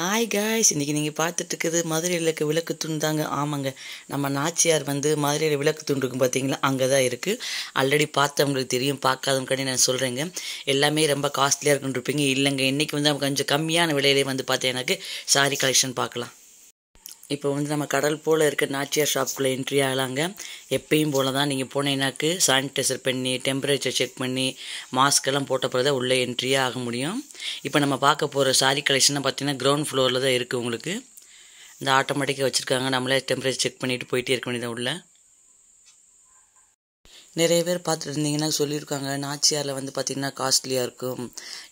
hi guys இன்றைக்கி நீங்கள் பார்த்துட்டு இருக்குது மதுரையில் இருக்க விளக்கு துண்டு தாங்க ஆமாங்க நம்ம நாச்சியார் வந்து மதுரையில் விளக்கு துண்டு இருக்கும் பார்த்தீங்களா அங்கே தான் இருக்குது ஆல்ரெடி பார்த்தவங்களுக்கு தெரியும் பார்க்காதவங்க நான் சொல்கிறேங்க எல்லாமே ரொம்ப காஸ்ட்லியாக இருக்குன்னு இருப்பீங்க இல்லைங்க இன்றைக்கி வந்து நம்ம கொஞ்சம் கம்மியான விலையிலே வந்து பார்த்தீங்கன்னாக்கு சாரி கலெக்ஷன் பார்க்கலாம் இப்போ வந்து நம்ம கடல் போல் இருக்க நாச்சியார் ஷாப்புக்குள்ளே என்ட்ரி ஆகலாங்க எப்பயும் போல் தான் நீங்கள் போனீங்கன்னாக்கு சானிடைசர் பண்ணி டெம்பரேச்சர் செக் பண்ணி மாஸ்க்கெல்லாம் போட்ட பிறகு உள்ளே என்ட்ரியே ஆக முடியும் இப்போ நம்ம பார்க்க போகிற சாரி கலெக்ஷனை பார்த்தீங்கன்னா கிரவுண்ட் ஃப்ளோரில் தான் இருக்குது உங்களுக்கு இந்த ஆட்டோமேட்டிக்காக வச்சுருக்காங்க நம்மளே டெம்பரேச்சர் செக் பண்ணிவிட்டு போயிட்டே இருக்க வேண்டியதான் உள்ளே நிறைய பேர் இருந்தீங்கன்னா சொல்லியிருக்காங்க நாச்சியாரில் வந்து பார்த்தீங்கன்னா காஸ்ட்லியாக இருக்கும்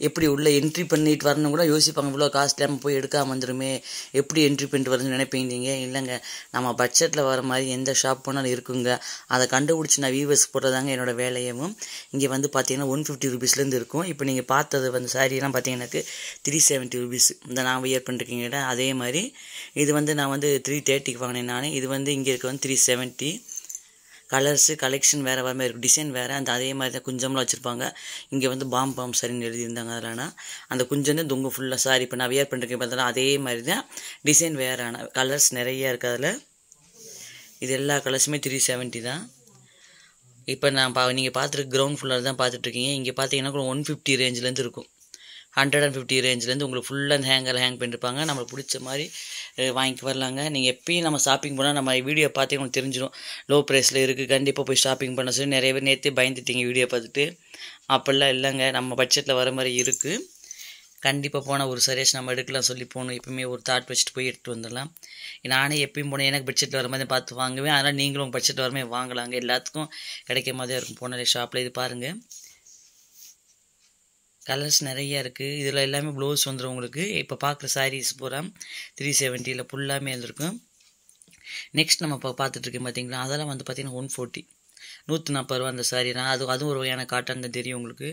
எப்படி உள்ளே என்ட்ரி பண்ணிட்டு வரணும் கூட யோசிப்பாங்க இவ்வளோ காஸ்ட்லியாக போய் எடுக்காமல் வந்துடுமே எப்படி என்ட்ரி பண்ணிட்டு வரணும்னு நினைப்பீங்க இல்லைங்க நம்ம பட்ஜெட்டில் வர மாதிரி எந்த ஷாப் போனாலும் இருக்குங்க அதை கண்டுபிடிச்சி நான் வியூவர்ஸ் போடுறதாங்க என்னோடய வேலையும் இங்கே வந்து பார்த்திங்கன்னா ஒன் ஃபிஃப்டி ருபீஸ்லேருந்து இருக்கும் இப்போ நீங்கள் பார்த்தது வந்து சாரியெல்லாம் பார்த்தீங்கன்னா த்ரீ செவன்ட்டி ருபீஸ் இந்த நான் வியர் பண்ணிருக்கீங்க அதே மாதிரி இது வந்து நான் வந்து த்ரீ தேர்ட்டிக்கு வாங்கினேன் நான் இது வந்து இங்கே இருக்க வந்து த்ரீ செவன்ட்டி கலர்ஸு கலெக்ஷன் வேறு வேறு மாதிரி இருக்கும் டிசைன் வேறு அந்த அதே மாதிரி தான் குஞ்சம்லாம் வச்சுருப்பாங்க இங்கே வந்து பாம் பாம் சரின்னு எழுதியிருந்தாங்க அதெல்லாம் அந்த குஞ்சம் தான் தொங்க ஃபுல்லாக சாரி இப்போ நான் வியர் பண்ணுறேன் பார்த்தாலும் அதே மாதிரி தான் டிசைன் வேறு ஆனால் கலர்ஸ் நிறைய இருக்குது அதில் இது எல்லா கலர்ஸுமே த்ரீ செவன்ட்டி தான் இப்போ நான் பா நீங்கள் பார்த்துருக்கு க்ரௌண்ட் ஃபுல்லாக தான் பார்த்துட்ருக்கீங்க இங்கே பார்த்தீங்கன்னா ஒன் ஃபிஃப்டி ரேஞ்சிலேருந்து இருக்கும் ஹண்ட்ரட் அண்ட் ஃபிஃப்டி ரேஞ்சிலேருந்து உங்களுக்கு ஃபுல்லாக ஹேங்கர் ஹேங் பண்ணியிருப்பாங்க நம்மளுக்கு பிடிச்ச மாதிரி வாங்கிட்டு வரலாங்க நீங்கள் எப்பயும் நம்ம ஷாப்பிங் போனால் நம்ம வீடியோ பார்த்தே உங்களுக்கு தெரிஞ்சிடும் லோ ப்ரைஸில் இருக்குது கண்டிப்பாக போய் ஷாப்பிங் பண்ண சொல்லி நிறைய பேர் நேற்று பயந்துட்டீங்க வீடியோ பார்த்துட்டு அப்படிலாம் இல்லைங்க நம்ம பட்ஜெட்டில் வர மாதிரி இருக்குது கண்டிப்பாக போனால் ஒரு சஜஷன் நம்ம எடுக்கலாம் சொல்லி போகணும் எப்பவுமே ஒரு தாட் வச்சுட்டு போய் எடுத்துகிட்டு வந்துடலாம் நானே எப்பயும் போனேன் எனக்கு பட்ஜெட்டில் வர மாதிரி பார்த்து வாங்குவேன் அதனால் நீங்களும் பட்ஜெட் வர மாதிரி வாங்கலாங்க எல்லாத்துக்கும் கிடைக்க மாதிரி இருக்கும் போனாலே ஷாப்பில் இது பாருங்கள் கலர்ஸ் நிறைய இருக்குது இதில் எல்லாமே ப்ளவுஸ் வந்துடும் உங்களுக்கு இப்போ பார்க்குற சாரீஸ் பூரா த்ரீ செவன்ட்டியில் ஃபுல்லாமே வந்துருக்கும் நெக்ஸ்ட் நம்ம இப்போ பார்த்துட்ருக்கோம் பார்த்தீங்களா அதெல்லாம் வந்து பார்த்திங்கன்னா ஒன் ஃபோர்ட்டி நூற்றி நாற்பது ரூபா அந்த சாரீ தான் அது அதுவும் ஒரு வகையான காட்டன் தான் தெரியும் உங்களுக்கு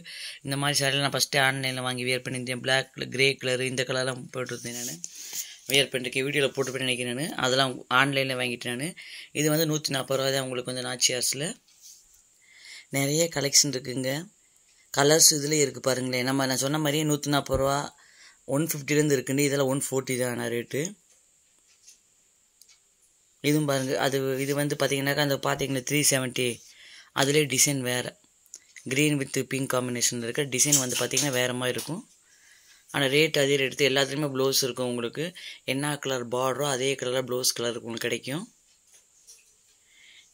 இந்த மாதிரி சாரீலாம் நான் ஃபஸ்ட்டு ஆன்லைனில் வாங்கி வியர் பண்ணியிருந்தேன் பிளாக் கிரே கலர் இந்த கலர்லாம் போட்டிருந்தேன் நான் வியர் பண்ணிருக்கேன் வீடியோவில் போட்டு நினைக்கிறேன் நான் அதெல்லாம் ஆன்லைனில் வாங்கிட்டு நான் இது வந்து நூற்றி நாற்பது ரூபா தான் உங்களுக்கு வந்து நாச்சியாஸில் நிறைய கலெக்ஷன் இருக்குங்க கலர்ஸ் இதுலேயே இருக்குது பாருங்களேன் நம்ம நான் சொன்ன மாதிரியே நூற்றி நாற்பது ரூபா ஒன் ஃபிஃப்டிலேருந்து இருக்குன்னு இதெல்லாம் ஒன் ஃபோர்ட்டி தான் ரேட்டு இதுவும் பாருங்கள் அது இது வந்து பார்த்திங்கனாக்கா அந்த பார்த்திங்கன்னா த்ரீ செவன்ட்டி அதுலேயே டிசைன் வேறு க்ரீன் வித் பிங்க் காம்பினேஷனில் இருக்க டிசைன் வந்து பார்த்திங்கன்னா வேறு மாதிரி இருக்கும் ஆனால் ரேட் அதே ரேட்டு எல்லாத்துலேயுமே ப்ளவுஸ் இருக்கும் உங்களுக்கு என்ன கலர் பார்டரோ அதே கலரில் ப்ளவுஸ் கலர் உங்களுக்கு கிடைக்கும்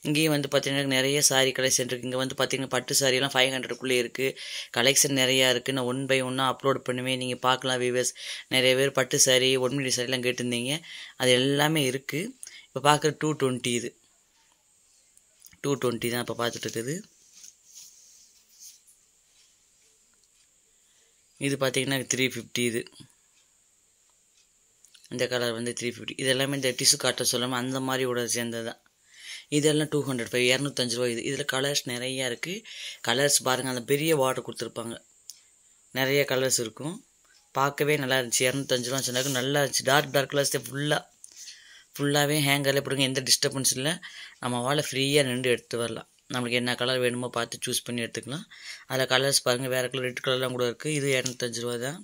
இங்கேயும் வந்து பார்த்தீங்கன்னா நிறைய சாரீ கலெக்ஷன் இருக்குது இங்கே வந்து பார்த்தீங்கன்னா பட்டு சாரீலாம் ஃபைவ் ஹண்ட்ரட்குள்ளே இருக்குது கலெக்ஷன் நிறையா இருக்குது நான் ஒன் பை ஒன்னாக அப்லோட் பண்ணுவேன் நீங்கள் பார்க்கலாம் வீவர்ஸ் நிறைய பேர் பட்டு சாரீ ஒன் மினி சாரீலாம் கேட்டிருந்தீங்க அது எல்லாமே இருக்குது இப்போ பார்க்குற டூ டுவெண்ட்டி இது டூ டுவெண்ட்டி தான் இப்போ பார்த்துட்ருக்குது இது பார்த்திங்கன்னா த்ரீ ஃபிஃப்டி இது இந்த கலர் வந்து த்ரீ ஃபிஃப்டி இது எல்லாமே இந்த டிஷ்யூ காட்ட சொல்லாமல் அந்த மாதிரி உடல் சேர்ந்தது தான் இதெல்லாம் டூ ஹண்ட்ரட் ஃபைவ் இரநூத்தஞ்சு ரூபா இது இதில் கலர்ஸ் நிறையா இருக்குது கலர்ஸ் பாருங்கள் அந்த பெரிய வாட்டர் கொடுத்துருப்பாங்க நிறைய கலர்ஸ் இருக்கும் பார்க்கவே நல்லா இருந்துச்சு இரநூத்தஞ்சு ரூபா சொன்னாக்க நல்லா இருந்துச்சு டார்க் டார்க் கலர்ஸ் ஃபுல்லாக ஃபுல்லாகவே ஹேங்கரில் போடுங்க எந்த டிஸ்டர்பன்ஸ் இல்லை நம்ம வாழை ஃப்ரீயாக நின்று எடுத்து வரலாம் நம்மளுக்கு என்ன கலர் வேணுமோ பார்த்து சூஸ் பண்ணி எடுத்துக்கலாம் அதில் கலர்ஸ் பாருங்கள் வேறு கலர் ரெட் கலர்லாம் கூட இருக்குது இது இரநூத்தஞ்சு ரூபா தான்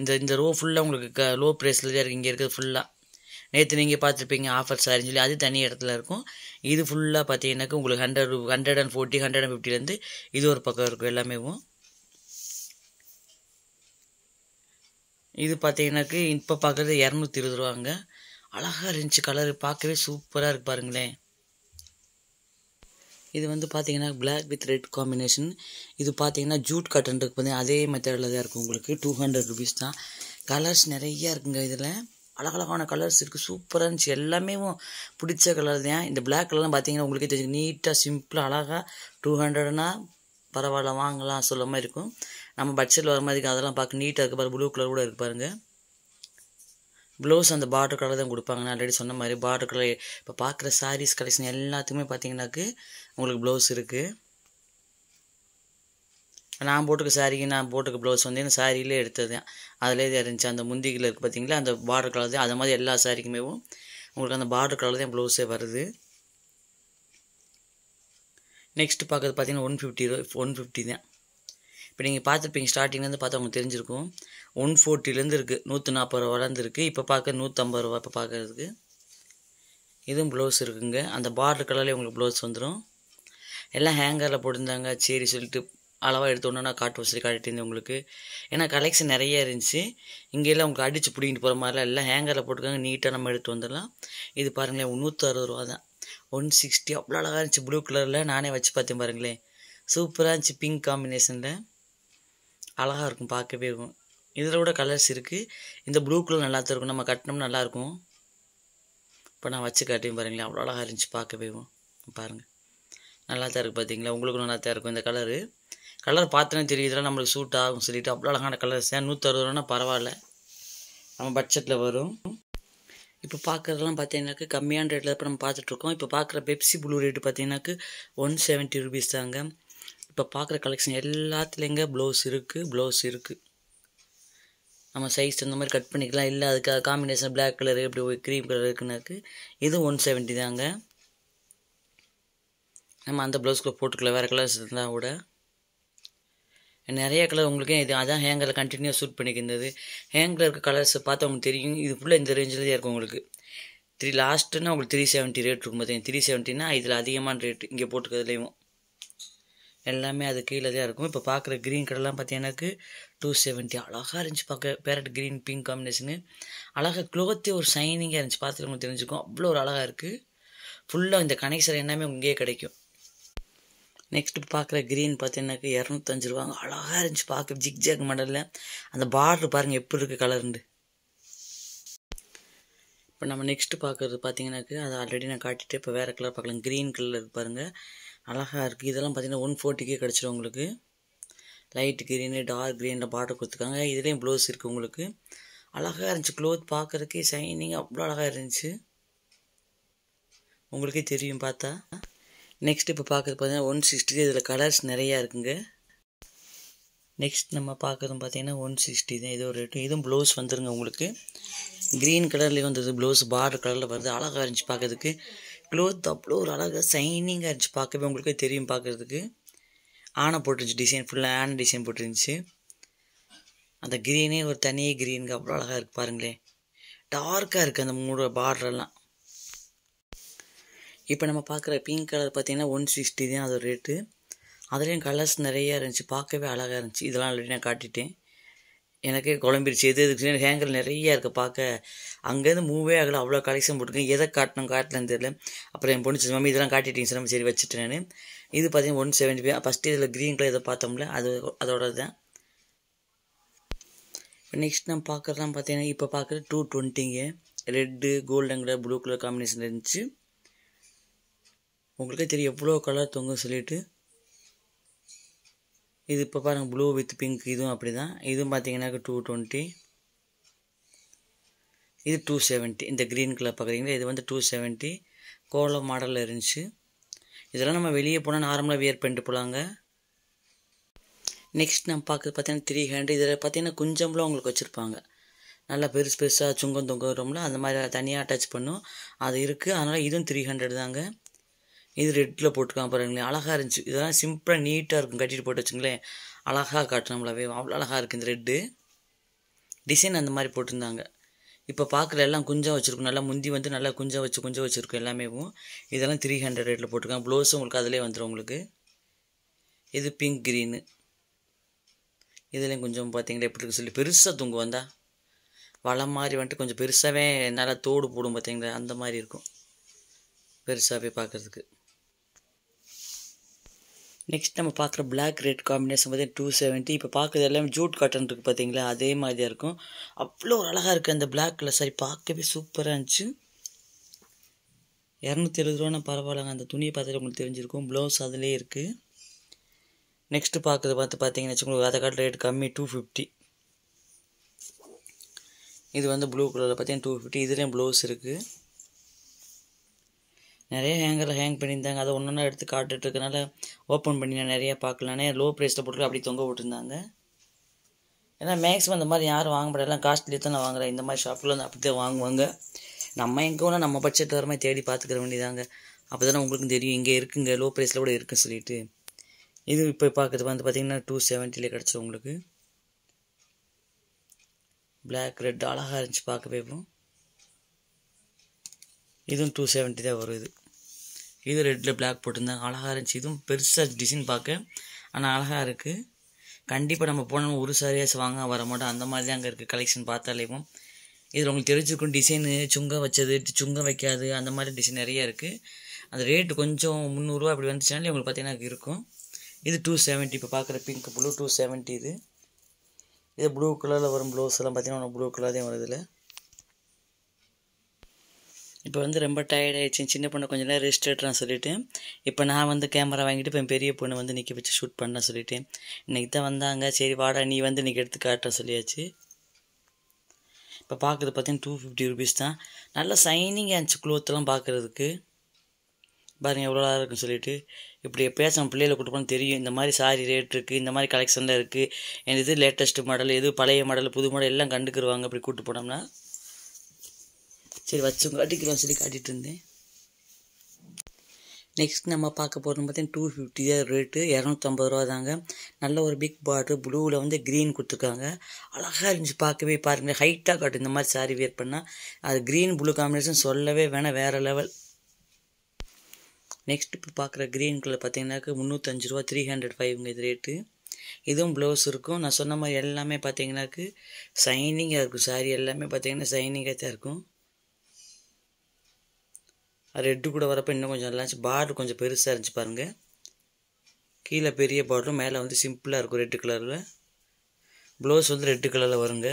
இந்த இந்த ரோ ஃபுல்லாக உங்களுக்கு லோ ப்ரைஸில் தான் இருக்குது இங்கே இருக்குது ஃபுல்லாக நேற்று நீங்கள் பார்த்துருப்பீங்க ஆஃபர் சாரின்னு சொல்லி அது தனி இடத்துல இருக்கும் இது ஃபுல்லாக பார்த்தீங்கன்னாக்கா உங்களுக்கு ஹண்ட்ரட் ரூ hundred and forty hundred and ஃபிஃப்டிலேருந்து இது ஒரு பக்கம் இருக்கும் எல்லாமேவும் இது பார்த்தீங்கன்னாக்கு இப்போ பார்க்குறது இரநூத்தி இருபது ரூபாங்க அழகாக இருந்துச்சு கலரு பார்க்கவே சூப்பராக இருக்கு பாருங்களேன் இது வந்து பார்த்தீங்கன்னா பிளாக் வித் ரெட் காம்பினேஷன் இது பார்த்தீங்கன்னா ஜூட் காட்டன் இருக்குது அதே மெத்தடில் தான் இருக்கும் உங்களுக்கு டூ ஹண்ட்ரட் ருபீஸ் தான் கலர்ஸ் நிறையா இருக்குங்க இதில் அழகழகான கலர்ஸ் இருக்குது சூப்பராக இருந்துச்சு எல்லாமே பிடிச்ச கலர் தான் இந்த பிளாக் கலர்லாம் பார்த்தீங்கன்னா உங்களுக்கே தெரியும் நீட்டாக சிம்பிளாக அழகாக டூ ஹண்ட்ரட்னா பரவாயில்ல வாங்கலாம் சொல்ல மாதிரி இருக்கும் நம்ம பட்ஜெட்டில் வர மாதிரி அதெல்லாம் பார்க்க நீட்டாக இருக்குது பாரு ப்ளூ கலர் கூட இருக்கு பாருங்கள் ப்ளவுஸ் அந்த பார்டர் கலர் தான் கொடுப்பாங்க நான் ஆல்ரெடி சொன்ன மாதிரி பார்டர் கலர் இப்போ பார்க்குற சாரீஸ் கலெக்ஷன் எல்லாத்துக்குமே பார்த்தீங்கன்னாக்கு உங்களுக்கு ப்ளவுஸ் இருக்குது நான் போட்டுக்க சாரிக்கு நான் போட்டுக்க ப்ளவுஸ் வந்து இந்த சாரியிலே எடுத்தது தான் அதிலே இருந்துச்சு அந்த முந்திக்கில் இருக்குது பார்த்தீங்களா அந்த பார்டர் கலர் தான் அது மாதிரி எல்லா சாரிக்குமே உங்களுக்கு அந்த பார்டர் கலர் தான் ப்ளவுஸே வருது நெக்ஸ்ட் பார்க்குறது பார்த்தீங்கன்னா ஒன் ஃபிஃப்டி ஒன் ஃபிஃப்டி தான் இப்போ நீங்கள் பார்த்துருப்பீங்க ஸ்டார்டிங்லேருந்து பார்த்தா உங்களுக்கு தெரிஞ்சிருக்கும் ஒன் ஃபோர்ட்டிலேருந்து இருக்குது நூற்றி நாற்பது ரூபா வளர்ந்துருக்கு இப்போ பார்க்க நூற்றம்பது ரூபா இப்போ பார்க்குறதுக்கு இதுவும் ப்ளவுஸ் இருக்குங்க அந்த பார்டர் கலர்லேயே உங்களுக்கு ப்ளவுஸ் வந்துடும் எல்லாம் ஹேங்கரில் போட்டிருந்தாங்க சரி சொல்லிட்டு அளவாக எடுத்தோன்னா காட்டு வசதி காட்டிட்டு உங்களுக்கு ஏன்னா கலெக்ஷன் நிறைய இருந்துச்சு இங்கேயெல்லாம் உங்களுக்கு அடித்து பிடிங்கிட்டு போகிற மாதிரிலாம் எல்லாம் ஹேங்கரில் போட்டுக்காங்க நீட்டாக நம்ம எடுத்து வந்துடலாம் இது பாருங்களேன் நூற்றி அறுபது ரூபா தான் ஒன் சிக்ஸ்டி அவ்வளோ அழகாக இருந்துச்சு ப்ளூ கலரில் நானே வச்சு பார்த்தேன் பாருங்களேன் சூப்பராக இருந்துச்சு பிங்க் காம்பினேஷனில் அழகாக இருக்கும் பார்க்கவே இருக்கும் இதில் கூட கலர்ஸ் இருக்குது இந்த ப்ளூ கலர் நல்லா தான் இருக்கும் நம்ம கட்டினோம்னா நல்லாயிருக்கும் இப்போ நான் வச்சு காட்டியும் பாருங்களேன் அவ்வளோ அழகாக இருந்துச்சு பார்க்கவே பாருங்கள் நல்லா தான் இருக்குது பார்த்தீங்களா உங்களுக்கும் நல்லா தான் இருக்கும் இந்த கலரு கலர் பார்த்தனே தெரியும் இதெல்லாம் நம்மளுக்கு சூட் ஆகும் சொல்லிட்டு அவ்வளோ அழகான கலர் சார் நூற்றறுபது ரூபான்னா பரவாயில்ல நம்ம பட்ஜெட்டில் வரும் இப்போ பார்க்குறதுலாம் பார்த்தீங்கன்னாக்க கம்மியான ரேட்டில் இப்போ நம்ம பார்த்துட்ருக்கோம் இப்போ பார்க்குற பெப்சி ப்ளூ ரேட்டு பார்த்தீங்கன்னாக்கு ஒன் செவன்ட்டி ருபீஸ் தாங்க இப்போ பார்க்குற கலெக்ஷன் எல்லாத்துலேங்க ப்ளவுஸ் இருக்குது ப்ளவுஸ் இருக்குது நம்ம சைஸ் அந்த மாதிரி கட் பண்ணிக்கலாம் இல்லை அதுக்கு காம்பினேஷன் பிளாக் இப்படி ஒரு க்ரீம் கலர் இருக்குனாக்கு இது ஒன் செவன்ட்டி தாங்க நம்ம அந்த ப்ளவுஸ்க்குள்ளே போட்டுக்கலாம் வேறு கலர்ஸ் இருந்தால் கூட நிறைய கலர் உங்களுக்கே இது அதான் ஹேங்கரில் கண்டினியூவாக ஷூட் பண்ணிக்கிறது ஹேங்கில் இருக்க கலர்ஸை பார்த்து உங்களுக்கு தெரியும் இது ஃபுல்லாக இந்த ரேஞ்சில் தான் இருக்கும் உங்களுக்கு த்ரீ லாஸ்ட்டுன்னா உங்களுக்கு த்ரீ செவன்ட்டி ரேட் இருக்கும் பார்த்தீங்கன்னா த்ரீ செவன்ட்டினா இதில் அதிகமான ரேட் இங்கே போட்டுக்கிறதுலேயும் எல்லாமே அது கீழே தான் இருக்கும் இப்போ பார்க்குற க்ரீன் கலர்லாம் பார்த்தீங்கன்னாக்கு டூ செவன்ட்டி அழகாக இருந்துச்சு பார்க்க பேரட் க்ரீன் பிங்க் காம்பினேஷனு அழகாக க்ளோத்தே ஒரு சைனிங்காக இருந்துச்சு பார்த்துட்டு உங்களுக்கு தெரிஞ்சுக்கும் அவ்வளோ ஒரு அழகாக இருக்குது ஃபுல்லாக இந்த கனெக்ஷன் எல்லாமே இங்கேயே கிடைக்கும் நெக்ஸ்ட்டு பார்க்குற க்ரீன் பார்த்தீங்கன்னாக்கா இரநூத்தஞ்சு ரூபாங்க அழகாக இருந்துச்சு பார்க்க ஜிக் ஜாக் மாடலில் அந்த பார்டர் பாருங்கள் எப்படி இருக்குது கலருண்டு இப்போ நம்ம நெக்ஸ்ட்டு பார்க்குறது பார்த்தீங்கன்னாக்கா அது ஆல்ரெடி நான் காட்டிட்டு இப்போ வேறு கலர் பார்க்கலாம் க்ரீன் கலர் பாருங்கள் அழகாக இருக்குது இதெல்லாம் பார்த்தீங்கன்னா ஒன் ஃபோர்ட்டிக்கே கிடச்சிரும் உங்களுக்கு லைட் க்ரீனு டார்க் க்ரீனில் பார்டர் கொடுத்துருக்காங்க இதுலேயும் ப்ளவுஸ் இருக்குது உங்களுக்கு அழகாக இருந்துச்சு க்ளோத் பார்க்குறதுக்கே ஷைனிங் அவ்வளோ அழகாக இருந்துச்சு உங்களுக்கே தெரியும் பார்த்தா நெக்ஸ்ட் இப்போ பார்க்குறது பார்த்தீங்கன்னா ஒன் சிக்ஸ்டி இதில் கலர்ஸ் நிறையா இருக்குங்க நெக்ஸ்ட் நம்ம பார்க்குறது பார்த்தீங்கன்னா ஒன் சிக்ஸ்டி தான் இது ஒரு ரேட்டு இதுவும் ப்ளவுஸ் வந்துருங்க உங்களுக்கு க்ரீன் கலர்லேயும் வந்தது ப்ளவுஸ் பார்டர் கலரில் வருது அழகாக இருந்துச்சு பார்க்குறதுக்கு க்ளோத் அவ்வளோ ஒரு அழகாக சைனிங்காக இருந்துச்சு பார்க்கவே உங்களுக்கு தெரியும் பார்க்குறதுக்கு ஆனை போட்டுருந்துச்சு டிசைன் ஃபுல்லாக ஆன டிசைன் போட்டுருந்துச்சு அந்த க்ரீனே ஒரு தனியே க்ரீனுக்கு அவ்வளோ அழகாக இருக்குது பாருங்களேன் டார்க்காக இருக்குது அந்த மூட பார்டர்லாம் இப்போ நம்ம பார்க்குற பிங்க் கலர் பார்த்திங்கன்னா ஒன் சிக்ஸ்டி தான் அது ரேட்டு அதுலேயும் கலர்ஸ் நிறையா இருந்துச்சு பார்க்கவே அழகாக இருந்துச்சு இதெல்லாம் ஆல்ரெடி நான் காட்டிட்டேன் எனக்கே குழம்பிடுச்சு எது எதுக்குன்னு ஹேங்கர் நிறையா இருக்குது பார்க்க அங்கேருந்து மூவே ஆகலை அவ்வளோ கலெக்ஷன் போட்டுருக்கேன் எதை காட்டணும் காட்டலன்னு தெரியல அப்புறம் என் பொண்ணு மம்மி இதெல்லாம் காட்டிட்டீங்க சரி வச்சுட்டேன் நான் இது பார்த்தீங்கன்னா ஒன் செவன்ட்டி ஃபைவ் ஃபஸ்ட்டு இதில் க்ரீன் கலர் இதை பார்த்தோம்ல அது அதோட தான் இப்போ நெக்ஸ்ட் நம்ம பார்க்குறதுலாம் பார்த்தீங்கன்னா இப்போ பார்க்குறது டூ டுவெண்ட்டிங்க red golden colour blue colour combination இருந்துச்சு உங்களுக்கே தெரியும் எவ்வளோ கலர் தொங்கும் சொல்லிட்டு இது இப்போ பாருங்கள் ப்ளூ வித் பிங்க் இதுவும் அப்படி தான் இதுவும் பார்த்தீங்கன்னாக்க டூ டுவெண்ட்டி இது டூ செவன்ட்டி இந்த க்ரீன் கலர் பார்க்குறீங்களா இது வந்து டூ செவன்ட்டி கோலம் மாடலில் இருந்துச்சு இதெல்லாம் நம்ம வெளியே போனால் நார்மலாக வியர் பண்ணிட்டு போகலாங்க நெக்ஸ்ட் நம்ம பார்க்குறது பார்த்தீங்கன்னா த்ரீ ஹண்ட்ரட் இதில் பார்த்தீங்கன்னா குஞ்சம்லாம் உங்களுக்கு வச்சுருப்பாங்க நல்லா பெருசு பெருசாக சுங்கம் தொங்க ரொம்ப அந்த மாதிரி தனியாக அட்டாச் பண்ணும் அது இருக்குது அதனால் இதுவும் த்ரீ ஹண்ட்ரட் தாங்க இது ரெட்டில் போட்டுருக்கான் பாருங்களேன் அழகாக இருந்துச்சு இதெல்லாம் சிம்பிளாக நீட்டாக இருக்கும் கட்டிட்டு போட்டு வச்சுங்களேன் அழகாக காட்டினோம்லவே அவ்வளோ அழகாக இருக்குது இந்த ரெட்டு டிசைன் அந்த மாதிரி போட்டிருந்தாங்க இப்போ பார்க்குற எல்லாம் குஞ்சாக வச்சுருக்கும் நல்லா முந்தி வந்து நல்லா குஞ்சாக வச்சு குஞ்சாக வச்சுருக்கோம் எல்லாமேவும் இதெல்லாம் த்ரீ ஹண்ட்ரட் ரேட்டில் போட்டிருக்காங்க ப்ளவுஸும் உங்களுக்கு அதிலே வந்துடும் உங்களுக்கு இது பிங்க் க்ரீனு இதுலேயும் கொஞ்சம் பார்த்தீங்களா எப்படி இருக்கு சொல்லி பெருசாக தூங்கும் வந்தா வளம் மாதிரி வந்துட்டு கொஞ்சம் பெருசாகவே நல்லா தோடு போடும் பார்த்தீங்களா அந்த மாதிரி இருக்கும் பெருசாகவே பார்க்குறதுக்கு நெக்ஸ்ட் நம்ம பார்க்குற பிளாக் ரெட் காம்பினேஷன் பார்த்தீங்கன்னா டூ செவன்ட்டி இப்போ பார்க்குறது எல்லாமே ஜூட் காட்டன் இருக்குது பார்த்தீங்களா அதே மாதிரியாக இருக்கும் அவ்வளோ ஒரு அழகாக இருக்குது அந்த பிளாக் கலர் சரி பார்க்கவே சூப்பராக இருந்துச்சு இரநூத்தி எழுபது ரூபானா பரவாயில்லங்க அந்த துணியை பார்த்துட்டு உங்களுக்கு தெரிஞ்சிருக்கும் ப்ளவுஸ் அதிலே இருக்குது நெக்ஸ்ட்டு பார்க்குறது பார்த்து பார்த்தீங்கன்னா உங்களுக்கு அதை காட்டு ரேட் கம்மி டூ ஃபிஃப்டி இது வந்து ப்ளூ கலரில் பார்த்தீங்கன்னா டூ ஃபிஃப்டி இதுலேயும் ப்ளவுஸ் இருக்குது நிறைய ஹேங்கரில் ஹேங் பண்ணியிருந்தாங்க அதை ஒன்று ஒன்றா எடுத்து காட்டுட்ருக்கனால ஓப்பன் பண்ணி நான் நிறையா பார்க்கலானே லோ ப்ரைஸில் போட்டு அப்படி தொங்க விட்டுருந்தாங்க ஏன்னா மேக்ஸிமம் இந்த மாதிரி யாரும் வாங்க முடியலாம் காஸ்ட்லி தான் நான் வாங்குறேன் இந்த மாதிரி ஷாப்பில் வந்து அப்படி தான் வாங்குவாங்க நம்ம எங்கே ஒன்றும் நம்ம பட்ஜெட் வர மாதிரி தேடி பார்த்துக்கிற வேண்டியதாங்க அப்போ தானே உங்களுக்கும் தெரியும் இங்கே இருக்குங்க லோ ப்ரைஸில் கூட இருக்குன்னு சொல்லிட்டு இது இப்போ பார்க்குறது வந்து பார்த்திங்கன்னா டூ செவன்ட்டியில் கிடச்சி உங்களுக்கு பிளாக் ரெட் அழகாக இருந்துச்சு பார்க்கவே போய்போம் இதுவும் டூ செவன்ட்டி தான் வருது இது ரெட்டில் பிளாக் போட்டிருந்தாங்க அழகாக இருந்துச்சு இதுவும் பெருசாக டிசைன் பார்க்க ஆனால் அழகாக இருக்குது கண்டிப்பாக நம்ம போனோம் ஒரு சாரியாஸ் வாங்க வர மாட்டோம் அந்த மாதிரி தான் அங்கே இருக்குது கலெக்ஷன் பார்த்தாலேயும் இதில் உங்களுக்கு தெரிஞ்சிருக்கும் டிசைனு சுங்க வச்சது சுங்க வைக்காது அந்த மாதிரி டிசைன் நிறையா இருக்குது அந்த ரேட்டு கொஞ்சம் முந்நூறுரூவா அப்படி வந்துச்சுனாலே உங்களுக்கு பார்த்தீங்கன்னா இருக்கும் இது டூ செவன்ட்டி இப்போ பார்க்குற பிங்க் ப்ளூ டூ செவன்ட்டி இது இது ப்ளூ கலரில் வரும் ப்ளவுஸ் எல்லாம் பார்த்தீங்கன்னா ப்ளூ கலர் தான் வருது இப்போ வந்து ரொம்ப டயர்ட் ஆகிடுச்சு சின்ன பொண்ணை கொஞ்சம் நேரம் ரெஸ்ட் எடுறான் சொல்லிவிட்டு இப்போ நான் வந்து கேமரா வாங்கிட்டு இப்போ பெரிய பொண்ணு வந்து நிற்க வச்சு ஷூட் பண்ண சொல்லிவிட்டு இன்றைக்கி தான் வந்தாங்க சரி வாடா நீ வந்து இன்றைக்கி எடுத்து காட்டுற சொல்லியாச்சு இப்போ பார்க்குறது பார்த்தீங்கன்னா டூ ஃபிஃப்டி ருபீஸ் தான் நல்லா சைனிங் ஆச்சு க்ளோத்லாம் பார்க்குறதுக்கு பாருங்கள் எவ்வளோ அழகாக இருக்குன்னு சொல்லிட்டு இப்படி எப்பயாச்சும் நம்ம பிள்ளைகளை கொடுப்போம்னு தெரியும் இந்த மாதிரி சாரி ரேட் இருக்குது இந்த மாதிரி கலெக்ஷனில் இருக்குது என் இது லேட்டஸ்ட் மாடல் எது பழைய மாடல் புது மாடல் எல்லாம் கண்டுக்குருவாங்க அப்படி கூப்பிட்டு போனோம்னா சரி வச்சு காட்டிக்கிறோம் சொல்லி காட்டிகிட்டு இருந்தேன் நெக்ஸ்ட் நம்ம பார்க்க போகிறது பார்த்தீங்கன்னா டூ ஃபிஃப்டி ரேட்டு இரநூத்தம்பது ரூபா தாங்க நல்ல ஒரு பிக் பார்டர் ப்ளூவில் வந்து க்ரீன் கொடுத்துருக்காங்க அழகாக இருந்துச்சு பார்க்கவே பாருங்கள் ஹைட்டாக காட்டும் இந்த மாதிரி சாரி வியர் பண்ணால் அது க்ரீன் ப்ளூ காம்பினேஷன் சொல்லவே வேணாம் வேறு லெவல் நெக்ஸ்ட் இப்போ பார்க்குற க்ரீன் கலர் பார்த்தீங்கன்னாக்க முந்நூற்றஞ்சு ரூபா த்ரீ ஹண்ட்ரட் ஃபைவ்ங்க இது ரேட்டு இதுவும் ப்ளவுஸ் இருக்கும் நான் சொன்ன மாதிரி எல்லாமே பார்த்தீங்கன்னாக்கு சைனிங்காக இருக்கும் சாரி எல்லாமே பார்த்தீங்கன்னா சைனிங்காக தான் இருக்கும் ரெட்டு கூட வரப்போ இன்னும் கொஞ்சம் நல்லா இருந்துச்சு பார்டர் கொஞ்சம் பெருசாக இருந்துச்சு பாருங்கள் கீழே பெரிய பார்டரும் மேலே வந்து சிம்பிளாக இருக்கும் ரெட்டு கலரில் ப்ளவுஸ் வந்து ரெட்டு கலரில் வருங்க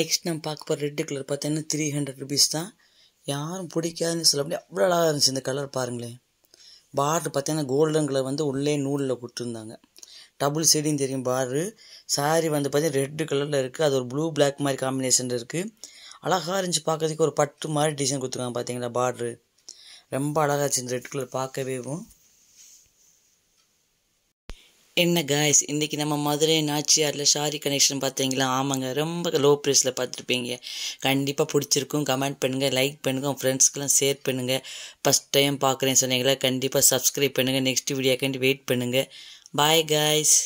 நெக்ஸ்ட் நம்ம பார்க்க போகிற ரெட்டு கலர் பார்த்தீங்கன்னா த்ரீ ஹண்ட்ரட் ருபீஸ் தான் யாரும் பிடிக்காதுன்னு சொல்ல முடியாது அவ்வளோ அழகாக இருந்துச்சு இந்த கலர் பாருங்களேன் பார்டர் பார்த்தீங்கன்னா கோல்டன் கலர் வந்து உள்ளே நூலில் கொடுத்துருந்தாங்க டபுள் சைடின்னு தெரியும் பார்டரு சாரி வந்து பார்த்தீங்கன்னா ரெட்டு கலரில் இருக்குது அது ஒரு ப்ளூ பிளாக் மாதிரி காம்பினேஷன் இருக்குது அழகாக இருந்துச்சு பார்க்கறதுக்கு ஒரு பட்டு மாதிரி டிசைன் கொடுத்துருக்காங்க பார்த்தீங்களா பார்ட்ரு ரொம்ப அழகாக இருந்துச்சு ரெட் கலர் பார்க்கவேவும் என்ன காய்ஸ் இன்றைக்கி நம்ம மதுரை நாச்சியாரில் ஷாரி கனெக்ஷன் பார்த்தீங்களா ஆமாங்க ரொம்ப லோ ப்ரைஸில் பார்த்துருப்பீங்க கண்டிப்பாக பிடிச்சிருக்கும் கமெண்ட் பண்ணுங்கள் லைக் பண்ணுங்கள் உங்கள் ஃப்ரெண்ட்ஸ்க்கெலாம் ஷேர் பண்ணுங்கள் ஃபஸ்ட் டைம் பார்க்குறேன்னு சொன்னீங்களா கண்டிப்பாக சப்ஸ்கிரைப் பண்ணுங்கள் நெக்ஸ்ட் வீடியோக்காண்டி வெயிட் பண்ணுங்கள் பாய் காய்ஸ்